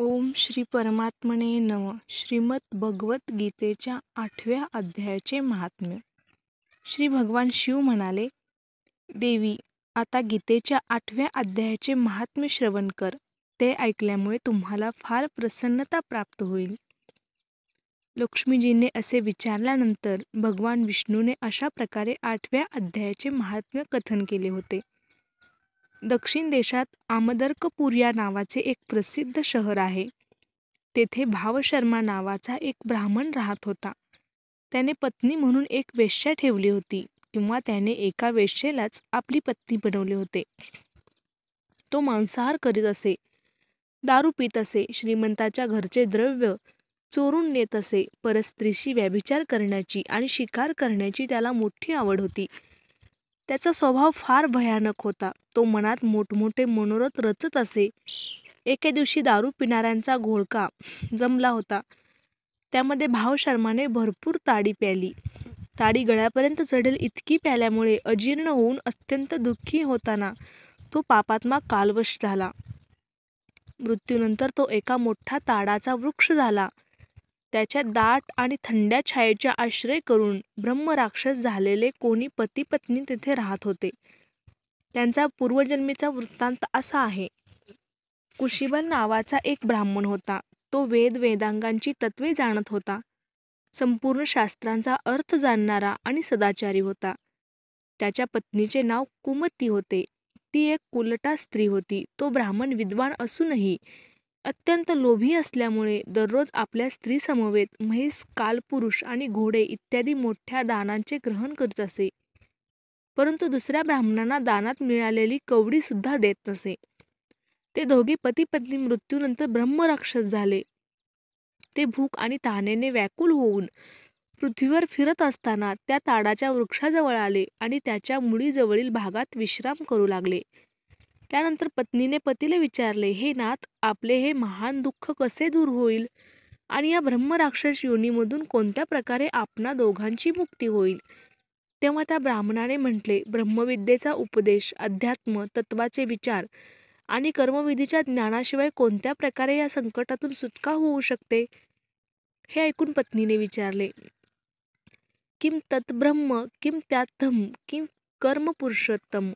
ओम श्री परमात्मने नम श्रीमद भगवत गीतेच्या आठव्या अध्यायाचे महात्म्य श्री भगवान शिव म्हणाले देवी आता गीतेच्या आठव्या अध्यायाचे महात्म्य श्रवण कर ते ऐकल्यामुळे तुम्हाला फार प्रसन्नता प्राप्त होईल लक्ष्मीजीने असे विचारल्यानंतर भगवान विष्णूने अशा प्रकारे आठव्या अध्यायाचे महात्म्य कथन केले होते दक्षिण देशात आमदर्कपूर या नावाचे एक प्रसिद्ध शहर आहे तेथे भावशर्मा नावाचा एक ब्राह्मण राहत होता त्याने पत्नी म्हणून एक वेश्या ठेवली होती किंवा त्याने एका वेश्येलाच आपली पत्नी बनवले होते तो मांसाहार करीत असे दारू पित असे श्रीमंताच्या घरचे द्रव्य चोरून नेत असे परस्त्रीशी व्यभिचार करण्याची आणि शिकार करण्याची त्याला मोठी आवड होती त्याचा स्वभाव फार भयानक होता तो मनात मोठमोठे मनोरथ रचत असे एके दिवशी दारू पिणाऱ्यांचा घोळका जमला होता त्यामध्ये भाव शर्माने भरपूर ताडी प्याली ताडी गळ्यापर्यंत चढेल इतकी प्याल्यामुळे अजीर्ण होऊन अत्यंत दुःखी होताना तो पापात्मा कालवश झाला मृत्यूनंतर तो एका मोठा ताडाचा वृक्ष झाला त्याच्या दाट आणि थंड्या छायेच्या आश्रय करून ब्रह्मराक्षस झालेले कोणी पती पत्नी तेथे राहत होते त्यांचा पूर्वजन्मीचा वृत्तांत असा आहे कुशिबन नावाचा एक ब्राह्मण होता तो वेद वेदांगांची तत्वे जाणत होता संपूर्ण शास्त्रांचा अर्थ जाणणारा आणि सदाचारी होता त्याच्या पत्नीचे नाव कुमती होते ती एक कुलटा स्त्री होती तो ब्राह्मण विद्वान असूनही अत्यंत लोभी असल्यामुळे दररोज आपल्या स्त्रीसमवेत म्हैस कालपुरुष आणि घोडे इत्यादी मोठ्या दानांचे ग्रहण करत असे परंतु दुसऱ्या ब्राह्मणांना दानात मिळालेली कवडीसुद्धा देत नसे ते दोघे पत्नी मृत्यूनंतर ब्रह्मराक्षस झाले ते भूक आणि तहानेने व्याकुल होऊन पृथ्वीवर फिरत असताना त्या ताडाच्या वृक्षाजवळ आले आणि त्याच्या मुळीजवळील भागात विश्राम करू लागले त्यानंतर पत्नीने पतीला विचारले हे नाथ आपले हे महान दुःख कसे दूर होईल आणि या ब्रह्मराक्षस योनीमधून कोणत्या प्रकारे आपणा दोघांची मुक्ती होईल तेव्हा त्या ब्राह्मणाने म्हटले ब्रह्मविद्येचा उपदेश अध्यात्म तत्वाचे विचार आणि कर्मविधीच्या ज्ञानाशिवाय कोणत्या प्रकारे या संकटातून सुटका होऊ शकते हे ऐकून पत्नीने विचारले किम तत्ब्रह्म किम त्यात्थम किम कर्मपुरुषोत्तम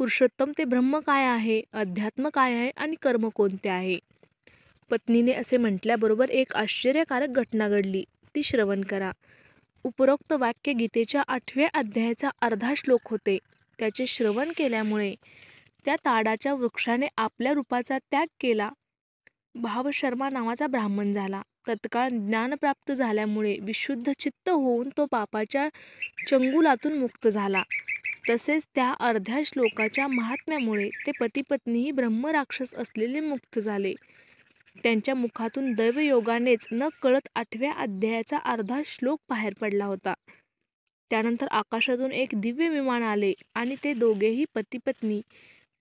पुरुषोत्तम ते ब्रह्म काय आहे अध्यात्म काय आहे आणि कर्म कोणते आहे पत्नीने असे म्हटल्याबरोबर एक आश्चर्यकारक घटना घडली ती श्रवण करा उपरोक्त वाक्य गीतेच्या आठव्या अध्यायाचा अर्धा श्लोक होते त्याचे श्रवण केल्यामुळे त्या ताडाच्या वृक्षाने आपल्या रूपाचा त्याग केला भाव शर्मा नावाचा ब्राह्मण झाला तत्काळ ज्ञान प्राप्त झाल्यामुळे विशुद्ध चित्त होऊन तो पापाच्या चंगुलातून मुक्त झाला तसेच त्या अर्ध्या श्लोकाच्या महात्म्यामुळे ते पतीपत्नीही ब्रह्मराक्षस असलेले मुक्त झाले त्यांच्या मुखातून दैवयोगानेच न कळत आठव्या अध्यायाचा अर्धा श्लोक बाहेर पडला होता त्यानंतर आकाशातून एक दिव्य विमान आले आणि ते दोघेही पतीपत्नी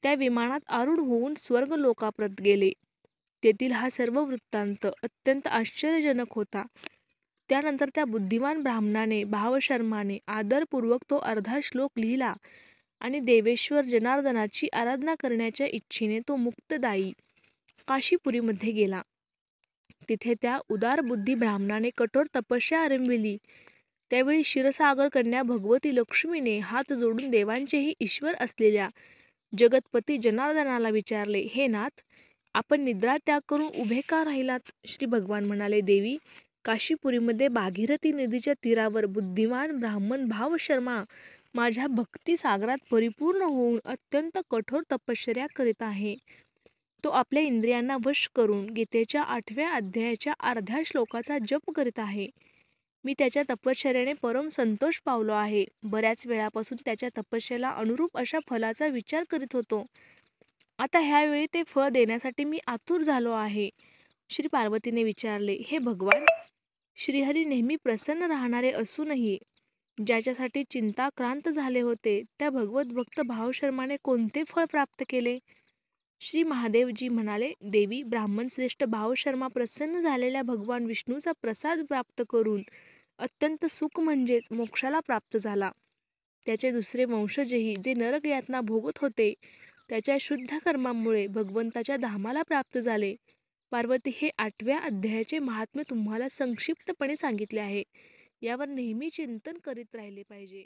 त्या विमानात आरूढ होऊन स्वर्ग लोकाप्रत गेले तेथील हा सर्व वृत्तांत अत्यंत आश्चर्यजनक होता त्यानंतर त्या बुद्धिमान ब्राह्मणाने भावशर्माने आदरपूर्वक तो अर्धा श्लोक लिहिला आणि देवेश्वर जनार्दनाची आराधना करण्याच्या इच्छेने तो मुक्तदायी काशीपुरीमध्ये गेला तिथे त्या उदार बुद्धी ब्राह्मणाने कठोर तपस्या आरंभिली त्यावेळी क्षीरसागर कन्या भगवती लक्ष्मीने हात जोडून देवांचेही ईश्वर असलेल्या जगतपती जनार्दनाला विचारले हे नाथ आपण निद्रा त्याग करून उभे का राहिलात श्री भगवान म्हणाले देवी काशीपुरीमध्ये भागीरथी नदीच्या तीरावर बुद्धिमान ब्राह्मण भाव शर्मा माझ्या भक्ती सागरात परिपूर्ण होऊन अत्यंत कठोर तपश्चर्या करीत आहे तो आपल्या इंद्रियांना वश करून गीतेच्या आठव्या अध्यायाच्या अर्ध्या श्लोकाचा जप करीत आहे मी त्याच्या तपश्चर्याने परम संतोष पावलो आहे बऱ्याच वेळापासून त्याच्या तपश्चर्याला अनुरूप अशा फलाचा विचार करीत होतो आता ह्यावेळी ते फळ देण्यासाठी मी आतुर झालो आहे श्री पार्वतीने विचारले हे भगवान श्रीहरी नेहमी प्रसन्न राहणारे असूनही ज्याच्यासाठी चिंता क्रांत झाले होते त्या भगवत भक्त भावशर्माने कोणते फळ प्राप्त केले श्री महादेवजी म्हणाले देवी ब्राह्मण श्रेष्ठ भावशर्मा प्रसन्न झालेल्या भगवान विष्णूचा प्रसाद प्राप्त करून अत्यंत सुख म्हणजेच मोक्षाला प्राप्त झाला त्याचे दुसरे वंशजही जे नरक यातना भोगत होते त्याच्या शुद्ध कर्मामुळे भगवंताच्या धामाला प्राप्त झाले पार्वती हे आठव्या अध्यायाचे महात्म्य तुम्हाला संक्षिप्तपणे सांगितले आहे यावर नेहमी चिंतन करीत राहिले पाहिजे